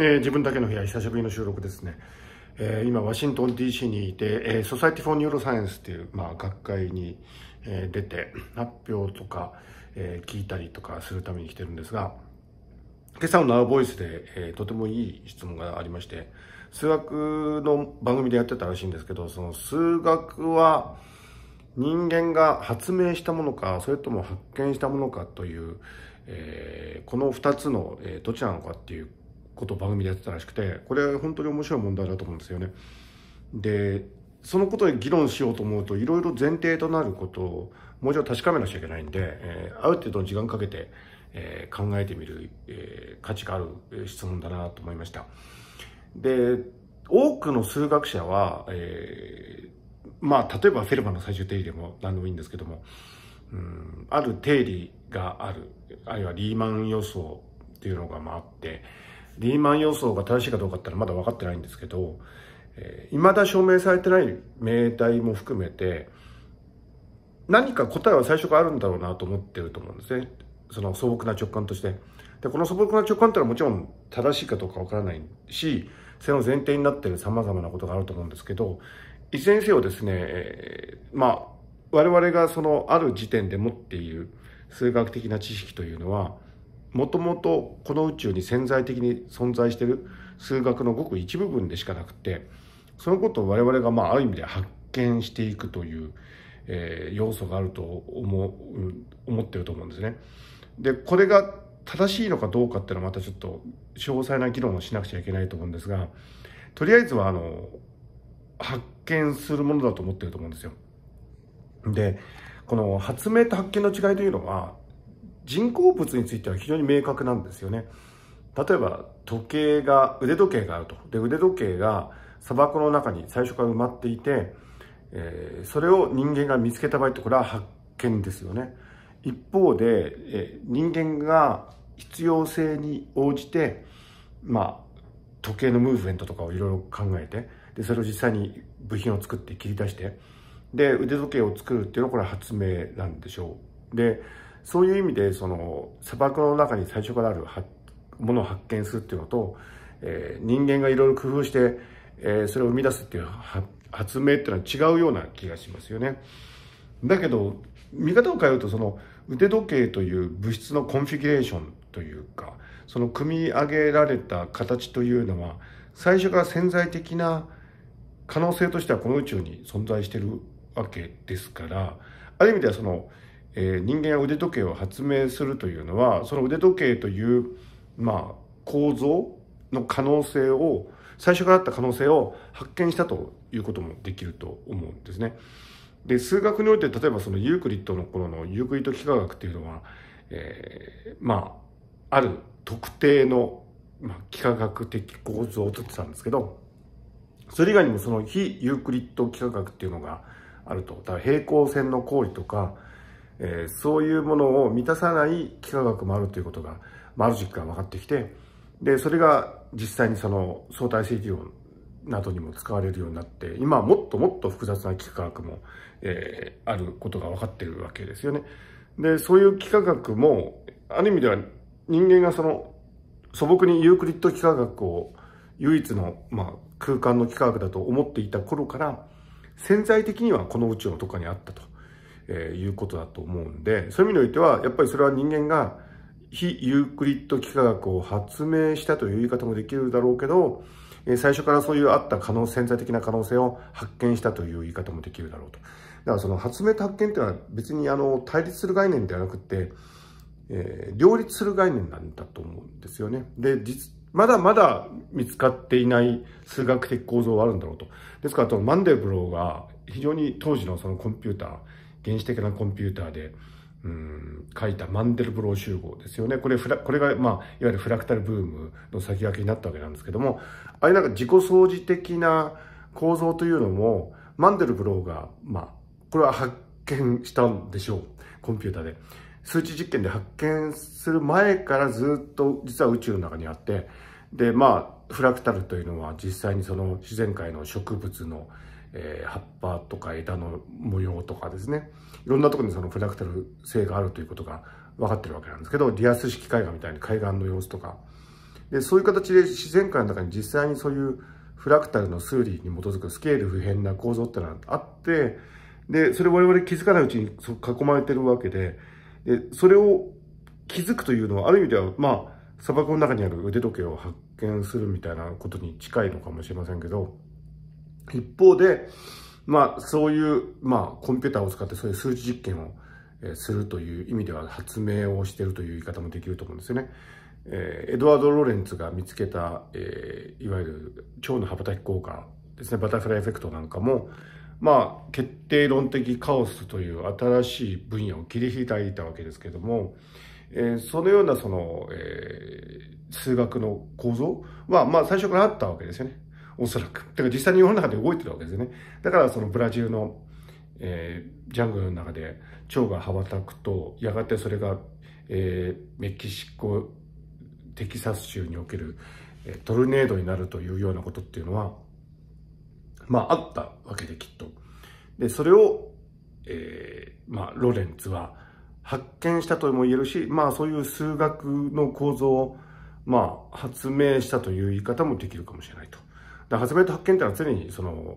えー、自分だけの部屋、久しぶりの収録ですね。えー、今、ワシントン DC にいて、えー、ソサイティ・フォー・ニューロサイエンスっていう、まあ、学会に、えー、出て、発表とか、えー、聞いたりとかするために来てるんですが、今朝のナウボイスで、えー、とてもいい質問がありまして、数学の番組でやってたらしいんですけど、その数学は人間が発明したものか、それとも発見したものかという、えー、この2つの、えー、どちちなのかっていうことを番組でやってたらしくてこれ本当に面白い問題だと思うんですよね。でそのことで議論しようと思うといろいろ前提となることをもう一度確かめなきゃいけないんで、えー、ある程度の時間かけて、えー、考えてみる、えー、価値がある質問だなと思いました。で多くの数学者は、えー、まあ例えばフェルマの最終定理でも何でもいいんですけども、うん、ある定理があるあるいはリーマン予想っていうのがまああってリーマン予想が正しいかどうかってのはまだ分かってないんですけど、えー、未だ証明されてない命題も含めて、何か答えは最初からあるんだろうなと思ってると思うんですね。その素朴な直感として。で、この素朴な直感ってのはもちろん正しいかどうか分からないし、その前提になっている様々なことがあると思うんですけど、いずれにせよですね、えー、まあ、我々がそのある時点で持っている数学的な知識というのは、もともとこの宇宙に潜在的に存在してる数学のごく一部分でしかなくてそのことを我々がまあある意味で発見していくという、えー、要素があると思思ってると思うんですね。でこれが正しいのかどうかっていうのはまたちょっと詳細な議論をしなくちゃいけないと思うんですがとりあえずはあの発見するものだと思ってると思うんですよ。でこの発明と発見の違いというのは人工物については非常に明確なんですよね。例えば時計が、腕時計があると。で、腕時計が砂漠の中に最初から埋まっていて、えー、それを人間が見つけた場合ってこれは発見ですよね。一方で、えー、人間が必要性に応じて、まあ、時計のムーブメントとかをいろいろ考えて、で、それを実際に部品を作って切り出して、で、腕時計を作るっていうのはこれは発明なんでしょう。で、そういう意味で、その、砂漠の中に最初からあるものを発見するっていうのと、えー、人間がいろいろ工夫して、えー、それを生み出すっていう発明っていうのは違うような気がしますよね。だけど、見方を変えると、その、腕時計という物質のコンフィギュレーションというか、その組み上げられた形というのは、最初から潜在的な可能性としてはこの宇宙に存在してるわけですから、ある意味ではその、えー、人間は腕時計を発明するというのはその腕時計という、まあ、構造の可能性を最初からあった可能性を発見したということもできると思うんですね。で数学において例えばそのユークリッドの頃のユークリッド幾何学っていうのは、えー、まあある特定の、まあ、幾何学的構造をとってたんですけどそれ以外にもその非ユークリッド幾何学っていうのがあるとだから平行線の行為とかえー、そういうものを満たさない幾何学もあるということが、まあ、ある軸から分かってきて、で、それが実際にその相対性理論などにも使われるようになって、今はもっともっと複雑な幾何学も、えー、あることが分かっているわけですよね。で、そういう幾何学も、ある意味では人間がその素朴にユークリッド幾何学を唯一の、まあ、空間の幾何学だと思っていた頃から、潜在的にはこの宇宙のどこかにあったと。えー、いうことだと思うんで、そういう意味においては、やっぱりそれは人間が非ユークリッド幾何学を発明したという言い方もできるだろうけど、えー、最初からそういうあった可能、潜在的な可能性を発見したという言い方もできるだろうと。だからその発明と発見っていうのは別にあの対立する概念ではなくて、えー、両立する概念なんだと思うんですよね。で、実、まだまだ見つかっていない数学的構造はあるんだろうと。ですから、マンデブローが非常に当時のそのコンピューター、原始的なコンピューターで、うん、書いたマンデルブロー集合ですよね。これ、これが、まあ、いわゆるフラクタルブームの先駆けになったわけなんですけども、ああいうなんか自己相似的な構造というのも、マンデルブローが、まあ、これは発見したんでしょう。コンピューターで。数値実験で発見する前からずっと実は宇宙の中にあって、で、まあ、フラクタルというのは実際にその自然界の植物の、えー、葉っぱとか枝の模様とかですねいろんなところにそのフラクタル性があるということが分かってるわけなんですけどリアス式海岸みたいに海岸の様子とかでそういう形で自然界の中に実際にそういうフラクタルの数理に基づくスケール不変な構造ってのはあってでそれ我々気づかないうちに囲まれてるわけででそれを気づくというのはある意味ではまあ砂漠の中にある腕時計を発験するみたいなことに近いのかもしれませんけど、一方で、まあそういう、まあコンピューターを使ってそういう数値実験をするという意味では発明をしているという言い方もできると思うんですよね。えー、エドワード・ローレンツが見つけた、えー、いわゆる蝶の羽ばたき効果ですね、バタフライエフェクトなんかも、まあ決定論的カオスという新しい分野を切り開いたわけですけども、えそのようなその、え数学の構造は、まあ最初からあったわけですよね。おそらく。てか実際に世の中で動いてるわけですよね。だからそのブラジルの、えー、ジャングルの中で蝶が羽ばたくと、やがてそれが、えー、メキシコ、テキサス州における、えトルネードになるというようなことっていうのは、まああったわけできっと。で、それを、えー、まあロレンツは発見したとも言えるし、まあそういう数学の構造を、まあ発明したという言い方もできるかもしれないと。だ発明と発見ってのは常にその、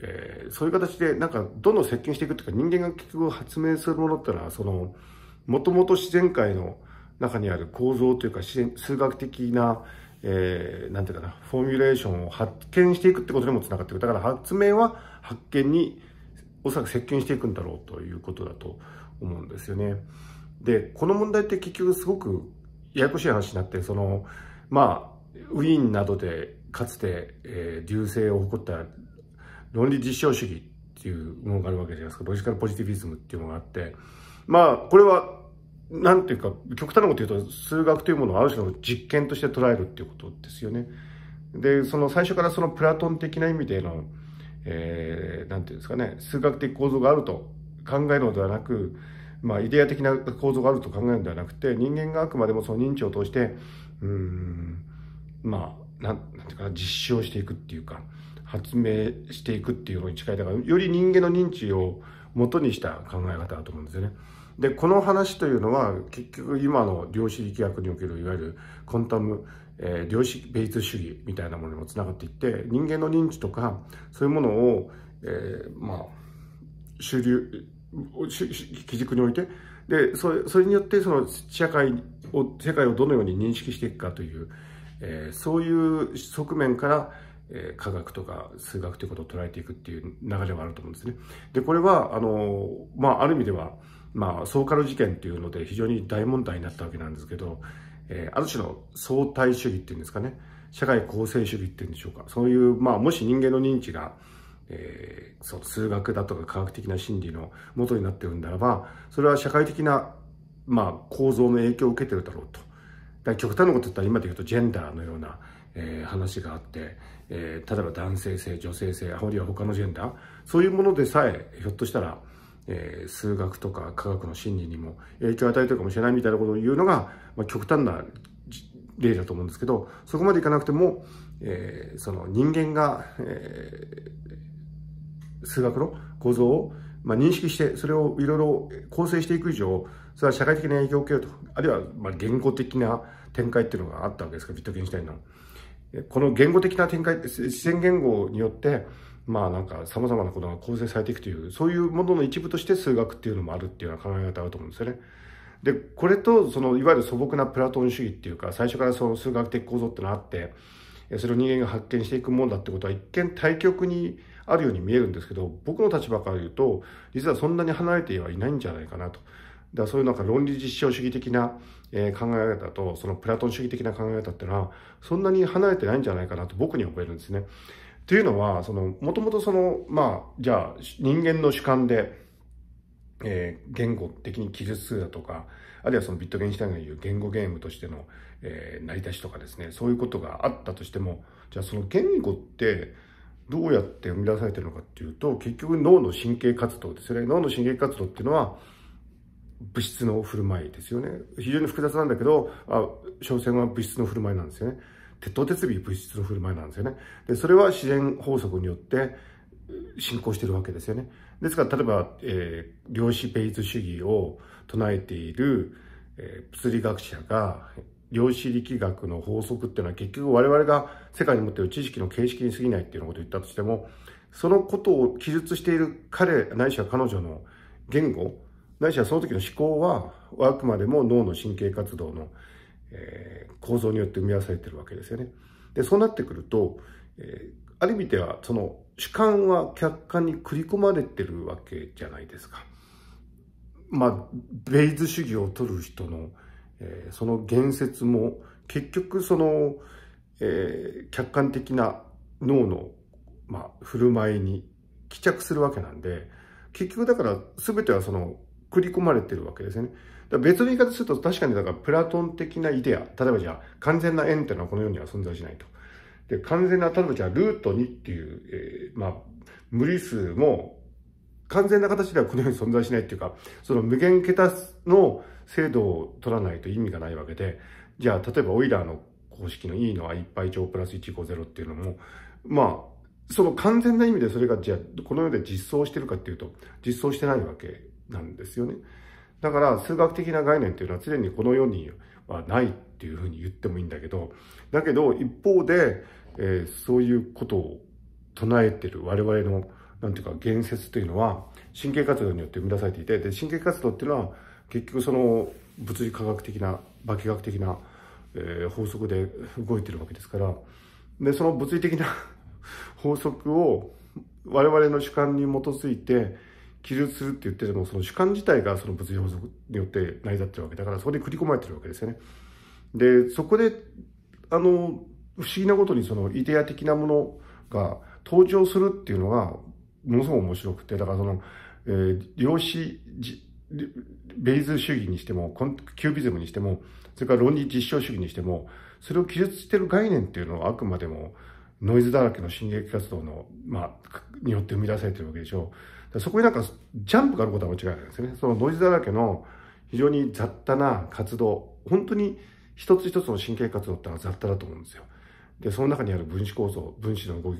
えー、そういう形でなんかどんどん接近していくっていうか人間が結局発明するものってのはその、もともと自然界の中にある構造というか数学的な、えー、なんていうかな、フォーミュレーションを発見していくってことにもつながっていく。だから発明は発見におそらく接近していくんだろうということだと思うんですよね。で、この問題って結局すごくややこしい話になって、その、まあ、ウィーンなどでかつて、えー、流星を誇った論理実証主義っていうものがあるわけじゃないですか。ロジカルポジティビズムっていうのがあって、まあ、これは、なんていうか、極端なこと言うと、数学というものをある種の実験として捉えるっていうことですよね。で、その最初からそのプラトン的な意味での、えー、なんていうんですかね、数学的構造があると考えるのではなく、まあ、イデア的な構造があると考えるのではなくて人間があくまでもその認知を通してうんまあなんなんていうか実証していくっていうか発明していくっていうのに近いだからより人間の認知を元にした考え方だと思うんですよね。でこの話というのは結局今の量子力学におけるいわゆるコンタム、えー、量子ベイツ主義みたいなものにもつながっていって人間の認知とかそういうものを、えー、まあ主流基軸において、で、それそれによってその社会を、世界をどのように認識していくかという、えー、そういう側面から、えー、科学とか数学ということを捉えていくっていう流れはあると思うんですね。で、これは、あの、まあ、ある意味では、まあ、ソーカル事件っていうので非常に大問題になったわけなんですけど、えー、ある種の相対主義っていうんですかね、社会構成主義っていうんでしょうか、そういう、まあ、もし人間の認知が、えー、そう数学だとか科学的な心理の元になってるんならば、それは社会的な、まあ、構造の影響を受けてるだろうと。だ極端なこと言ったら今で言うとジェンダーのような、えー、話があって、えー、例えば男性性、女性性、あるいは他のジェンダー、そういうものでさえ、ひょっとしたら、えー、数学とか科学の心理にも影響を与えてるかもしれないみたいなことを言うのが、まあ、極端な例だと思うんですけど、そこまでいかなくても、えー、その人間が、えー、数学の構造を、まあ、認識して、それをいろいろ構成していく以上、それは社会的な影響を受けると、あるいはまあ言語的な展開っていうのがあったわけですから、ビットゲンシュタインの。この言語的な展開、自然言語によって、まあなんか様々なことが構成されていくという、そういうものの一部として数学っていうのもあるっていうような考え方だと思うんですよね。で、これと、その、いわゆる素朴なプラトン主義っていうか、最初からその数学的構造ってのがあって、それを人間が発見していくもんだってことは、一見対極にあるように見えるんですけど、僕の立場から言うと、実はそんなに離れてはいないんじゃないかなと。だからそういうなんか論理実証主義的な、え考え方と、そのプラトン主義的な考え方っていうのは、そんなに離れてないんじゃないかなと僕に覚えるんですね。というのは、その、もともとその、まあ、じゃあ、人間の主観で、えー、言語的に記述数だとか、あるいはそのビットゲンシュタインが言う言語ゲームとしての、えー、成り立ちとかですね、そういうことがあったとしても、じゃあその言語ってどうやって生み出されてるのかっていうと結局脳の神経活動ですよね脳の神経活動っていうのは物質の振る舞いですよね非常に複雑なんだけどあ所詮は物質の振る舞いなんですよね鉄道鉄尾物質の振る舞いなんですよねでそれは自然法則によって進行してるわけですよねですから例えば、えー、量子ベイズ主義を唱えている、えー、物理学者が量子力学の法則っていうのは結局我々が世界に持っている知識の形式に過ぎないっていうようなことを言ったとしても、そのことを記述している彼、ないしは彼女の言語、ないしはその時の思考は、あくまでも脳の神経活動の、えー、構造によって生み出されてるわけですよね。で、そうなってくると、えー、ある意味では、その主観は客観に繰り込まれてるわけじゃないですか。まあ、ベイズ主義を取る人の、えー、その言説も結局その、えー、客観的な脳の、まあ、振る舞いに帰着するわけなんで、結局だから全てはその繰り込まれてるわけですね。別の言い方すると確かにだからプラトン的なイデア、例えばじゃあ完全な円っていうのはこの世には存在しないと。で、完全な、例えばじゃあルート2っていう、えー、まあ、無理数も完全な形ではこの世に存在しないっていうか、その無限桁の制度を取らないと意味がないわけで、じゃあ、例えばオイラーの公式の E の I 倍乗プラス150っていうのも、まあ、その完全な意味でそれが、じゃあ、この世で実装してるかっていうと、実装してないわけなんですよね。だから、数学的な概念っていうのは常にこの世にはないっていうふうに言ってもいいんだけど、だけど、一方で、えー、そういうことを唱えてる我々の、なんていうか、言説というのは、神経活動によって生み出されていて、で、神経活動っていうのは、結局その物理科学的な化学的な、えー、法則で動いてるわけですからでその物理的な 法則を我々の主観に基づいて記述するって言っててもその主観自体がその物理法則によって成り立ってるわけだからそこで繰り込まれてるわけですよね。でそこであの不思議なことにそのイデア的なものが登場するっていうのがものすごく面白くてだからその、えー、量子ベイズ主義にしても、キュービズムにしても、それから論理実証主義にしても、それを記述している概念っていうのはあくまでもノイズだらけの進撃活動の、まあ、によって生み出されてるわけでしょう。そこになんかジャンプがあることは間違いないですね。そのノイズだらけの非常に雑多な活動、本当に一つ一つの神経活動ってのは雑多だと思うんですよ。で、その中にある分子構造、分子の動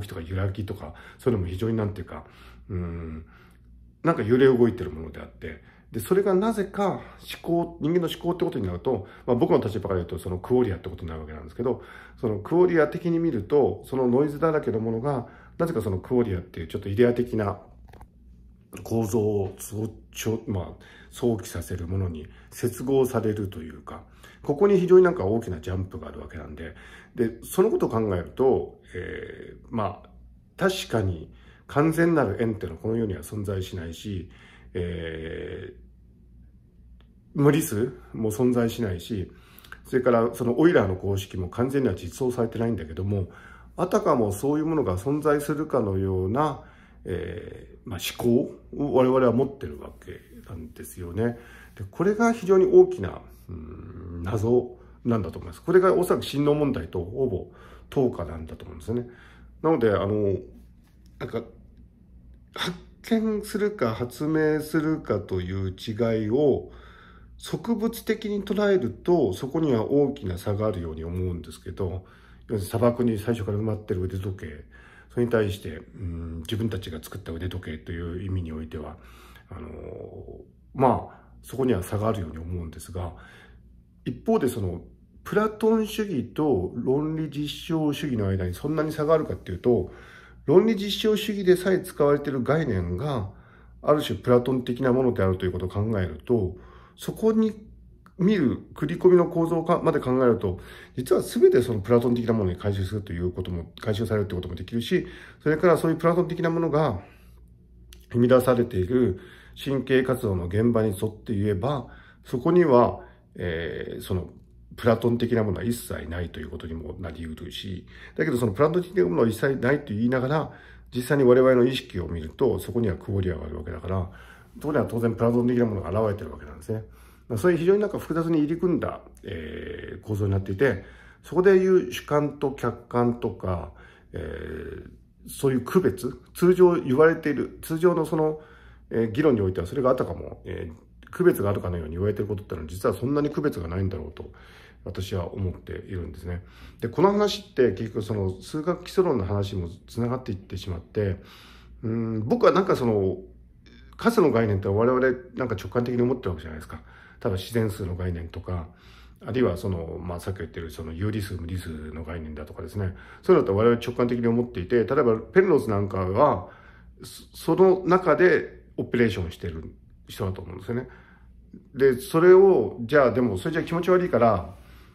きとか揺らぎとか、そういうのも非常になんていうか、うん、なんか揺れ動いてるものであって、で、それがなぜか思考、人間の思考ってことになると、まあ、僕の立場から言うとそのクオリアってことになるわけなんですけど、そのクオリア的に見ると、そのノイズだらけのものが、なぜかそのクオリアっていうちょっとイデア的な構造をまあ、想起させるものに接合されるというか、ここに非常になんか大きなジャンプがあるわけなんで、で、そのことを考えると、えー、まあ、確かに、完全なる円っていうのはこの世には存在しないし、えー、無理数も存在しないし、それからそのオイラーの公式も完全には実装されてないんだけども、あたかもそういうものが存在するかのような、えーまあ、思考を我々は持ってるわけなんですよね。でこれが非常に大きな、うん、謎なんだと思います。これがおそらく心脳問題とほぼ等価なんだと思うんですよね。なので、あの、なんか発見するか発明するかという違いを植物的に捉えるとそこには大きな差があるように思うんですけど砂漠に最初から埋まってる腕時計それに対して、うん、自分たちが作った腕時計という意味においてはあのまあそこには差があるように思うんですが一方でそのプラトン主義と論理実証主義の間にそんなに差があるかっていうと論理実証主義でさえ使われている概念が、ある種プラトン的なものであるということを考えると、そこに見る繰り込みの構造かまで考えると、実は全てそのプラトン的なものに回収するということも、回収されるということもできるし、それからそういうプラトン的なものが生み出されている神経活動の現場に沿って言えば、そこには、えー、そのプラトン的なものは一切ないということにもなり得るし、だけどそのプラトン的なものは一切ないと言いながら、実際に我々の意識を見ると、そこにはクオリアがあるわけだから、そこには当然プラトン的なものが現れてるわけなんですね。そういう非常になんか複雑に入り組んだ、えー、構造になっていて、そこでいう主観と客観とか、えー、そういう区別、通常言われている、通常のその、えー、議論においてはそれがあったかも、えー、区別があるかのように言われていることってのは実はそんなに区別がないんだろうと私は思っているんですね。でこの話って結局その数学基礎論の話もつながっていってしまってうん僕はなんかその数の概念って我々なんか直感的に思ってるわけじゃないですか。ただ自然数の概念とかあるいはその、まあ、さっき言ってるその有理数無理数の概念だとかですねそういうのって我々直感的に思っていて例えばペンロスなんかはその中でオペレーションしてる人だと思うんですよね。でそれをじゃあでもそれじゃ気持ち悪いから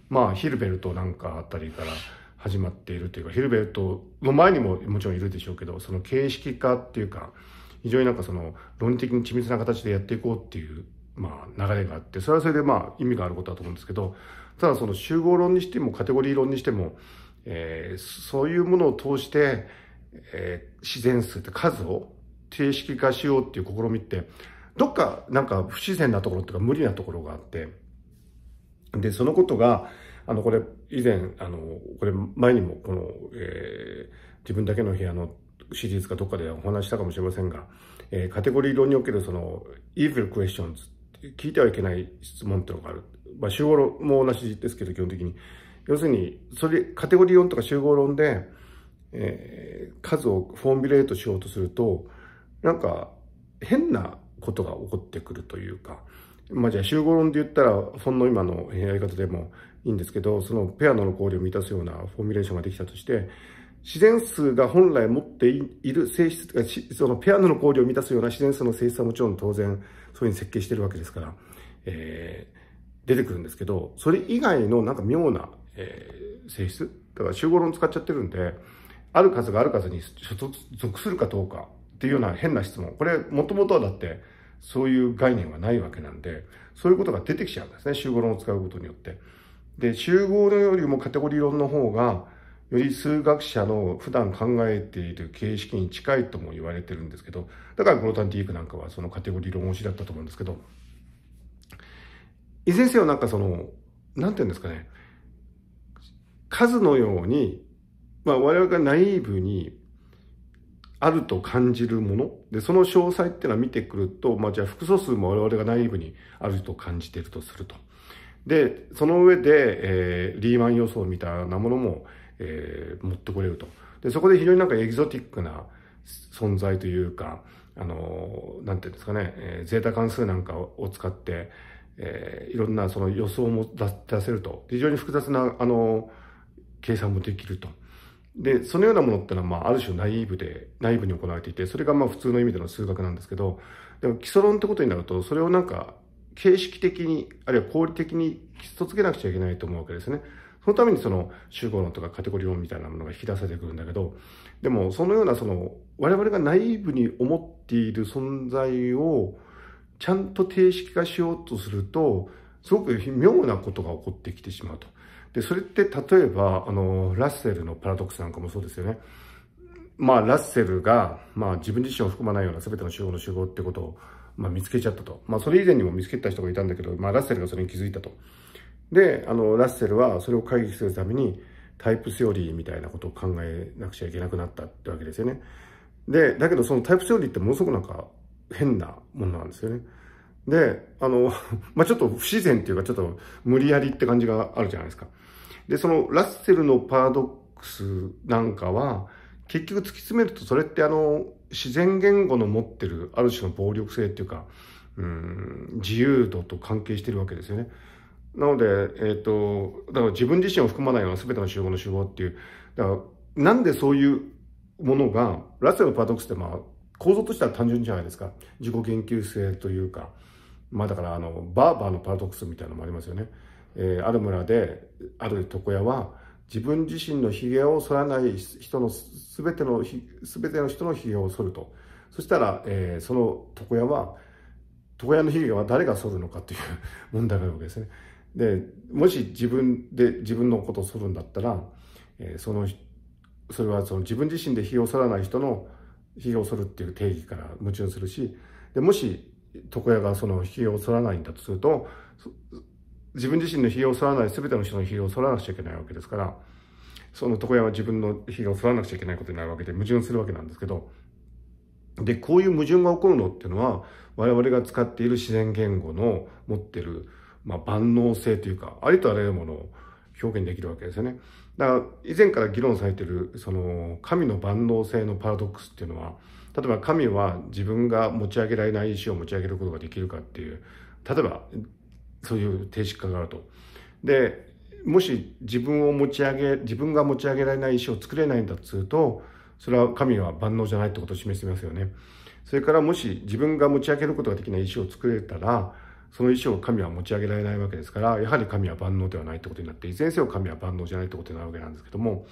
まあヒルベルトなんかあたりから始まっているというかヒルベルトの前にももちろんいるでしょうけどその形式化っていうか非常になんかその論理的に緻密な形でやっていこうっていうまあ、流れがあってそれはそれでまあ意味があることだと思うんですけどただその集合論にしてもカテゴリー論にしても、えー、そういうものを通して、えー、自然数って数を定式化しようっていう試みってどっかなんか不自然なところっていうか無理なところがあって。で、そのことが、あの、これ、以前、あの、これ、前にも、この、えー、自分だけの部屋のシリーズかどっかでお話したかもしれませんが、えー、カテゴリー論における、その、evil questions、聞いてはいけない質問っていうのがある。まあ、集合論も同じですけど、基本的に。要するに、それ、カテゴリー論とか集合論で、えー、数をフォーミュレートしようとすると、なんか、変なことが起こってくるというか、まあ、じゃあ集合論で言ったら、ほんの今のやり方でもいいんですけど、そのペアの考慮を満たすようなフォーミュレーションができたとして、自然数が本来持っている性質、そのペアの考慮を満たすような自然数の性質はもちろん当然、そういうふうに設計してるわけですから、えー、出てくるんですけど、それ以外のなんか妙な、えー、性質、だから集合論使っちゃってるんで、ある数がある数に属するかどうかっていうような変な質問。これ、もともとはだって、そういう概念はないわけなんで、そういうことが出てきちゃうんですね、集合論を使うことによって。で、集合論よりもカテゴリー論の方が、より数学者の普段考えている形式に近いとも言われてるんですけど、だからグロタンティークなんかはそのカテゴリー論推しだったと思うんですけど、伊ずれはなんかその、なんて言うんですかね、数のように、まあ我々がナイーブにあると感じるものでその詳細っていうのは見てくると、まあ、じゃあ複素数も我々が内部にあると感じてるとするとでその上で、えー、リーマン予想みたいなものも、えー、持ってこれるとでそこで非常になんかエキゾティックな存在というかあのなんていうんですかね、えー、ゼータ関数なんかを使って、えー、いろんなその予想も出せると非常に複雑なあの計算もできると。で、そのようなものってのは、まあ、ある種ナイーブで、ナイーブに行われていて、それがまあ普通の意味での数学なんですけど、でも基礎論ってことになると、それをなんか、形式的に、あるいは合理的に基礎つけなくちゃいけないと思うわけですね。そのためにその集合論とかカテゴリー論みたいなものが引き出されてくるんだけど、でもそのようなその我々が内部に思っている存在をちゃんと定式化しようとすると、すごく妙なことが起こってきてしまうと。で、それって例えば、あの、ラッセルのパラドックスなんかもそうですよね。まあ、ラッセルが、まあ、自分自身を含まないような全ての集合の集合ってことを、まあ、見つけちゃったと。まあ、それ以前にも見つけた人がいたんだけど、まあ、ラッセルがそれに気づいたと。で、あの、ラッセルはそれを解決するために、タイプセオリーみたいなことを考えなくちゃいけなくなったってわけですよね。で、だけどそのタイプセオリーってものすごくなんか変なものなんですよね。で、あの、まあ、ちょっと不自然っていうか、ちょっと無理やりって感じがあるじゃないですか。で、そのラッセルのパラドックスなんかは、結局突き詰めると、それってあの、自然言語の持ってるある種の暴力性っていうか、うん、自由度と関係してるわけですよね。なので、えっ、ー、と、だから自分自身を含まないような全ての集合の集合っていう、だから、なんでそういうものが、ラッセルのパラドックスってまあ、構造としては単純じゃないですか。自己研究性というか、まあだからあのバーバーのパラドックスみたいなのもありますよね、えー、ある村である床屋は自分自身の髭を剃らない人のすべてのすべての人の髭を剃るとそしたら、えー、その床屋は床屋の髭は誰が剃るのかという 問題があるわけですねでもし自分で自分のことを剃るんだったら、えー、そのそれはその自分自身で髭を剃らない人の髭を剃るっていう定義から矛盾するしでもし床屋がその費用を剃らないんだとすると自分自身の費用を剃らない全ての人の費用を剃らなくちゃいけないわけですからその床屋は自分の費用を剃らなくちゃいけないことになるわけで矛盾するわけなんですけどでこういう矛盾が起こるのっていうのは我々が使っている自然言語の持ってる、まあ、万能性というかありとあらゆるものを表現できるわけですよね。だから以前から議論されているその神の万能性のパラドックスっていうのは例えば神は自分が持ち上げられない石を持ち上げることができるかっていう例えばそういう定式化があると。でもし自分を持ち上げ自分が持ち上げられない石を作れないんだっつうとそれは神は万能じゃないってことを示しますよね。それからもし自分が持ち上げることができない石を作れたらその石を神は持ち上げられないわけですからやはり神は万能ではないってことになっていずれにせよ神は万能じゃないってことになるわけなんですけども、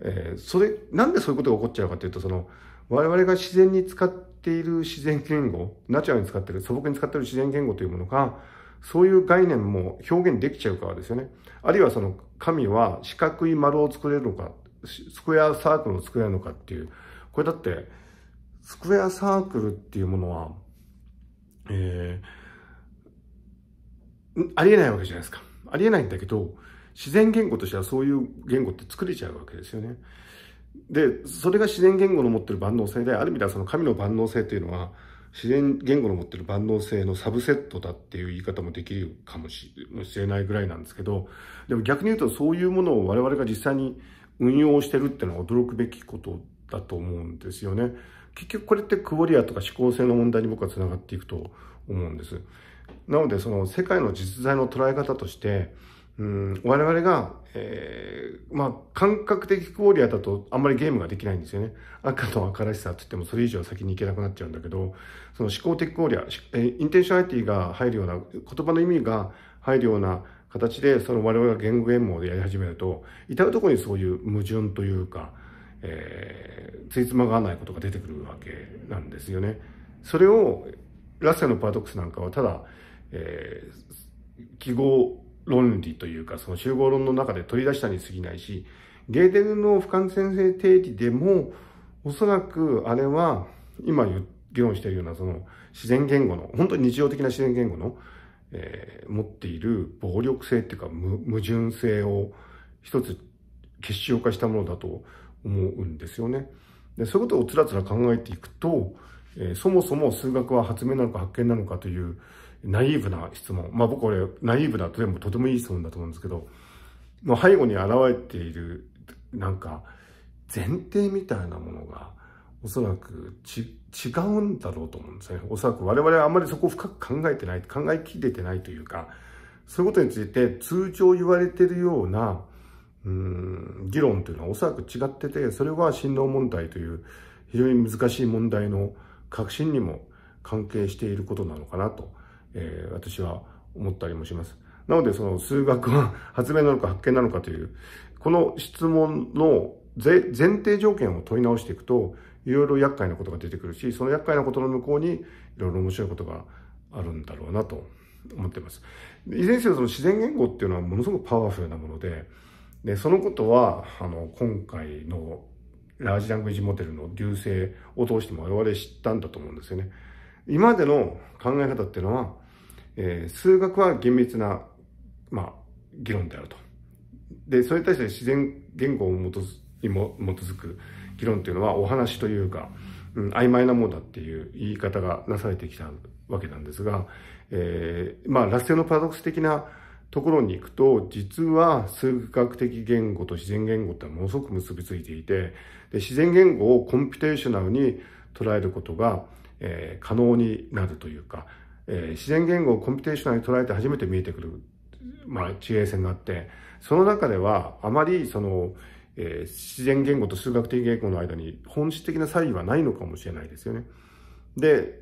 えー、それなんでそういうことが起こっちゃうかというとその我々が自然に使っている自然言語、ナチュラルに使っている、素朴に使っている自然言語というものが、そういう概念も表現できちゃうからですよね。あるいはその神は四角い丸を作れるのか、スクエアサークルを作れるのかっていう、これだって、スクエアサークルっていうものは、えー、ありえないわけじゃないですか。ありえないんだけど、自然言語としてはそういう言語って作れちゃうわけですよね。で、それが自然言語の持ってる万能性で、ある意味ではその神の万能性というのは、自然言語の持ってる万能性のサブセットだっていう言い方もできるかもしれないぐらいなんですけど、でも逆に言うとそういうものを我々が実際に運用してるっていうのは驚くべきことだと思うんですよね。結局これってクオリアとか思考性の問題に僕は繋がっていくと思うんです。なのでその世界の実在の捉え方として、うん、我々が、えー、まあ、感覚的クオリアだとあんまりゲームができないんですよね。赤と赤らしさって言ってもそれ以上先に行けなくなっちゃうんだけど、その思考的クオリア、えー、インテンショナリティが入るような、言葉の意味が入るような形で、その我々が言語言語でやり始めると、至るところにそういう矛盾というか、えー、ついつまが合わないことが出てくるわけなんですよね。それを、ラッセのパラドックスなんかはただ、えー、記号論理というか、その集合論の中で取り出したに過ぎないし、ゲーデルの不完全性定理でも、おそらくあれは、今議論しているような、その自然言語の、本当に日常的な自然言語の、えー、持っている暴力性っていうか矛盾性を一つ結晶化したものだと思うんですよね。でそういうことをつらつら考えていくと、えー、そもそも数学は発明なのか発見なのかというナイーブな質問。まあ僕これ、ナイーブだとでもとてもいい質問だと思うんですけど、の背後に現れている、なんか、前提みたいなものが、おそらくち違うんだろうと思うんですね。おそらく我々はあんまりそこを深く考えてない、考えきれてないというか、そういうことについて通常言われてるような、うん、議論というのはおそらく違ってて、それは振動問題という非常に難しい問題の核心にも関係していることなのかなと。えー、私は思ったりもします。なので、その数学は発明なのか発見なのかという、この質問の前提条件を問い直していくと、いろいろ厄介なことが出てくるし、その厄介なことの向こうにいろいろ面白いことがあるんだろうなと思ってます。いずれにせよその自然言語っていうのはものすごくパワフルなもので、で、そのことは、あの、今回のラージラングイジモデルの流星を通しても我々知ったんだと思うんですよね。今までの考え方っていうのは、えー、数学は厳密な、まあ、議論であると。で、それに対して自然言語をにも基づく議論というのはお話というか、うん、曖昧なものだっていう言い方がなされてきたわけなんですが、えー、まあ、ラッセのパラドックス的なところに行くと、実は数学的言語と自然言語ってものすごく結びついていて、で自然言語をコンピュテーショナルに捉えることが、えー、可能になるというか、えー、自然言語をコンピュテーショナルに捉えて初めて見えてくる、まあ、地平線があって、その中では、あまり、その、えー、自然言語と数学的言語の間に本質的な差異はないのかもしれないですよね。で、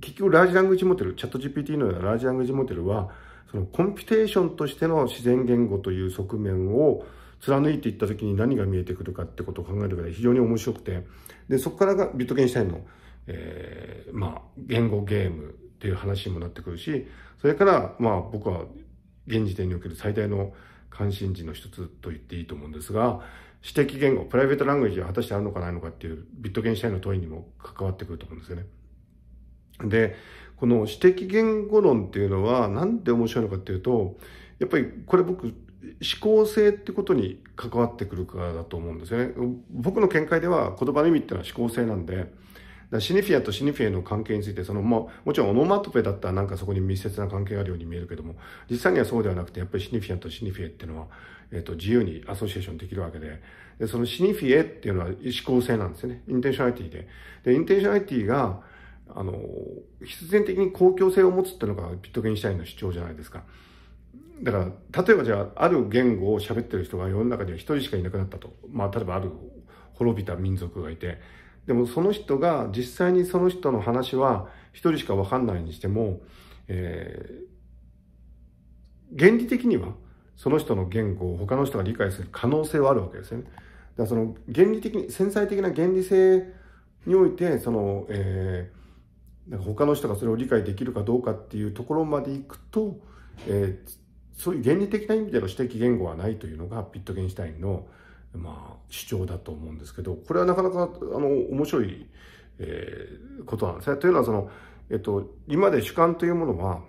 結局、ラージラングジモデル、チャット GPT のようなラージラングジモデルは、そのコンピュテーションとしての自然言語という側面を貫いていった時に何が見えてくるかってことを考えるらい非常に面白くて、で、そこからがビットゲンシュタインの、えー、まあ、言語ゲームっていう話にもなってくるしそれからまあ僕は現時点における最大の関心事の一つと言っていいと思うんですが私的言語プライベートラングエージは果たしてあるのかないのかっていうビットゲンシュタインの問いにも関わってくると思うんですよね。でこの私的言語論っていうのは何で面白いのかっていうとやっぱりこれ僕思考性ってことに関わってくるからだと思うんですよね。僕の見解では言葉の意味っていうのは思考性なんでだシニフィアとシニフィエの関係について、その、まあ、もちろんオノマトペだったらなんかそこに密接な関係があるように見えるけども、実際にはそうではなくて、やっぱりシニフィアとシニフィエっていうのは、えっ、ー、と、自由にアソシエーションできるわけで、で、そのシニフィエっていうのは意思構性なんですよね。インテンショナリティで。で、インテンショナリティが、あの、必然的に公共性を持つっていうのがビットゲインシュタインの主張じゃないですか。だから、例えばじゃあ、ある言語を喋ってる人が世の中には一人しかいなくなったと。まあ、例えばある滅びた民族がいて、でもその人が実際にその人の話は一人しかわかんないにしても、えー、原理的にはその人の言語を他の人が理解する可能性はあるわけですよね。だからその原理的に繊細的な原理性においてその、えー、なんか他の人がそれを理解できるかどうかっていうところまでいくと、えー、そういう原理的な意味での指摘言語はないというのがビットゲンシュタインの、まあ、主張だと思うんですけど、これはなかなか、あの、面白い、えー、ことなんですね。というのは、その、えっと、今で主観というものは、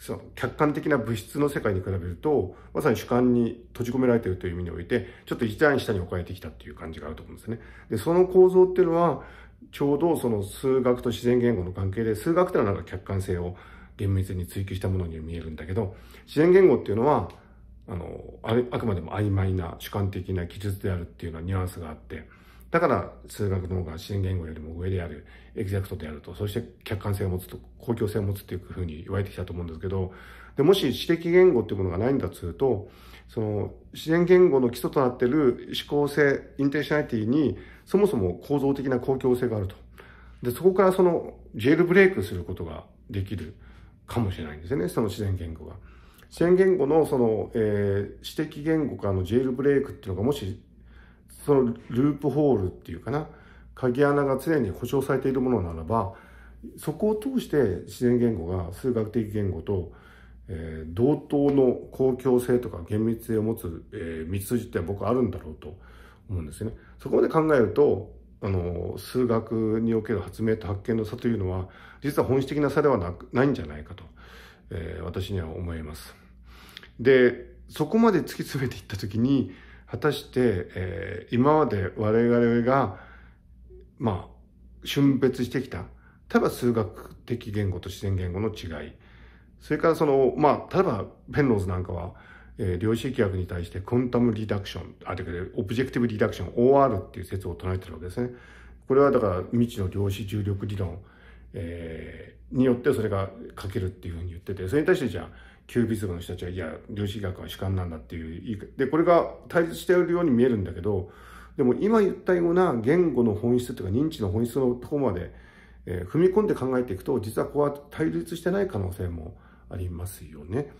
その客観的な物質の世界に比べると、まさに主観に閉じ込められているという意味において、ちょっと一段下に置かれてきたっていう感じがあると思うんですね。で、その構造っていうのは、ちょうどその数学と自然言語の関係で、数学っていうのはなんか客観性を厳密に追求したものに見えるんだけど、自然言語っていうのは、あの、あれあくまでも曖昧な主観的な記述であるっていうようなニュアンスがあって、だから数学の方が自然言語よりも上である、エグザクトであると、そして客観性を持つと、公共性を持つっていうふうに言われてきたと思うんですけど、でもし知的言語っていうものがないんだとすると、その自然言語の基礎となっている思考性、インテンショナリティに、そもそも構造的な公共性があると。で、そこからそのジェルブレイクすることができるかもしれないんですよね、その自然言語が。宣言後のその、えー、指摘言語からのジェイルブレイクっていうのがもしそのループホールっていうかな鍵穴が常に保証されているものならばそこを通して自然言語が数学的言語と、えー、同等の公共性とか厳密性を持つ、えー、道筋って僕あるんだろうと思うんですね。そこまで考えるとあの数学における発明と発見の差というのは実は本質的な差ではなないんじゃないかと、えー、私には思います。で、そこまで突き詰めていった時に、果たして、えー、今まで我々が、まあ、春別してきた、例えば数学的言語と自然言語の違い、それからその、まあ、例えばペンローズなんかは、えー、量子力学に対してコンタムリダクション、あ、るいはオブジェクティブリダクション、OR っていう説を唱えてるわけですね。これはだから未知の量子重力理論、えー、によってそれが書けるっていうふうに言ってて、それに対してじゃあ、キュービズムの人たちは、いや、量子医学は主観なんだっていう、で、これが対立しているように見えるんだけど、でも今言ったような言語の本質というか認知の本質のところまで、えー、踏み込んで考えていくと、実はここは対立してない可能性もありますよね。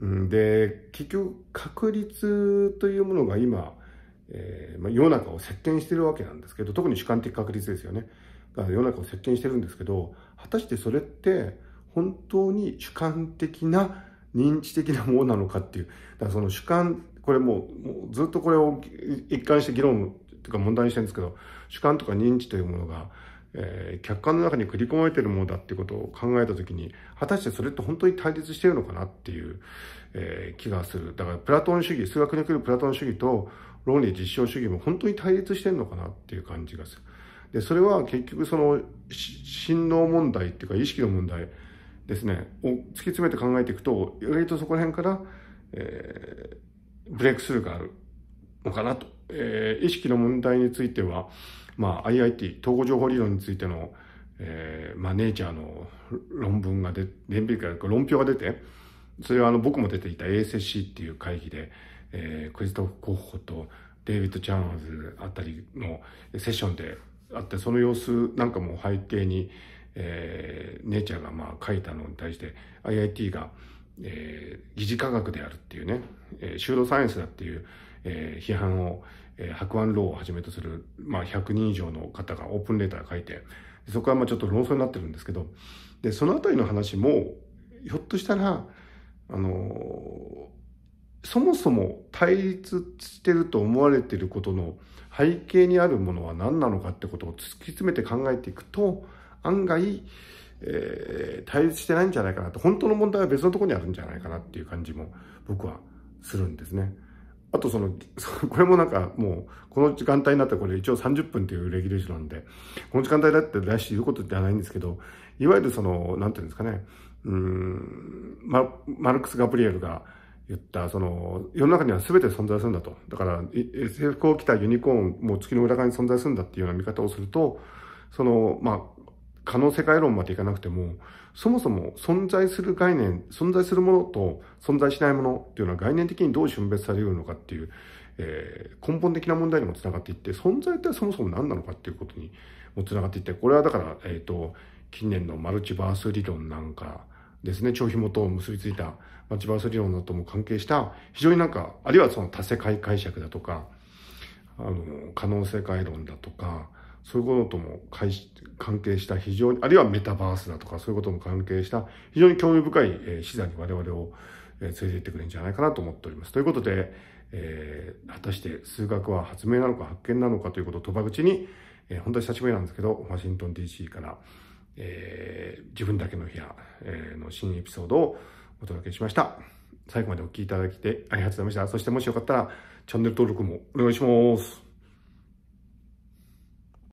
うん、で、結局、確率というものが今、えーまあ、世の中を席巻しているわけなんですけど、特に主観的確率ですよね。が世の中を席巻してるんですけど、果たしてそれって本当に主観的な認知的なものなのかっていう。だからその主観、これもう、もうずっとこれを一貫して議論ていうか問題にしてるんですけど、主観とか認知というものが、えー、客観の中に繰り込まれているものだっていうことを考えたときに、果たしてそれって本当に対立しているのかなっていう、えー、気がする。だから、プラトン主義、数学におけるプラトン主義と論理実証主義も本当に対立してるのかなっていう感じがする。で、それは結局その、心脳問題っていうか意識の問題、ですね、を突き詰めて考えていくと、意外とそこら辺から、えー、ブレイクスルーがあるのかなと。えー、意識の問題については、まあ、IIT、統合情報理論についての、えー、マネイチャーの論文が出、論評が出て、それはあの僕も出ていた ASC っていう会議で、えー、クリストフ・コッホとデイビッド・チャーンズあたりのセッションであって、その様子なんかも背景に、えー、ネイチャーがまあ書いたのに対して IIT が、えー、疑似科学であるっていうね、えー、ドサイエンスだっていう、えー、批判を、えー、白腕ローをはじめとする、まあ、100人以上の方がオープンレーター書いて、そこはまあちょっと論争になってるんですけど、で、そのあたりの話も、ひょっとしたら、あのー、そもそも対立してると思われてることの背景にあるものは何なのかってことを突き詰めて考えていくと、案外、えー、対立してないんじゃないかなと、本当の問題は別のところにあるんじゃないかなっていう感じも僕はするんですね。あとその、これもなんかもう、この時間帯になってこれ一応30分というレギュレーションなんで、この時間帯だってして言うことではないんですけど、いわゆるその、なんていうんですかね、うん、ママルクス・ガブリエルが言った、その、世の中には全て存在するんだと。だから、制服を着たユニコーンも月の裏側に存在するんだっていうような見方をすると、その、まあ、可能世界論までいかなくても、そもそも存在する概念、存在するものと存在しないものっていうのは概念的にどう分別されるのかっていう、えー、根本的な問題にもつながっていって、存在ってそもそも何なのかっていうことにもつながっていって、これはだから、えっ、ー、と、近年のマルチバース理論なんかですね、超紐と結びついたマルチバース理論だとも関係した、非常になんか、あるいはその多世界解釈だとか、あの、可能世界論だとか、そういうこととも関係した非常に、あるいはメタバースだとかそういうことも関係した非常に興味深い、えー、資産に我々を、えー、連れて行ってくれるんじゃないかなと思っております。ということで、えー、果たして数学は発明なのか発見なのかということを鳥羽口に、えー、本当に久しぶりなんですけど、ワシントン DC から、えー、自分だけの部屋、えー、の新エピソードをお届けしました。最後までお聴きいただきてありがとうございました。そしてもしよかったらチャンネル登録もお願いします。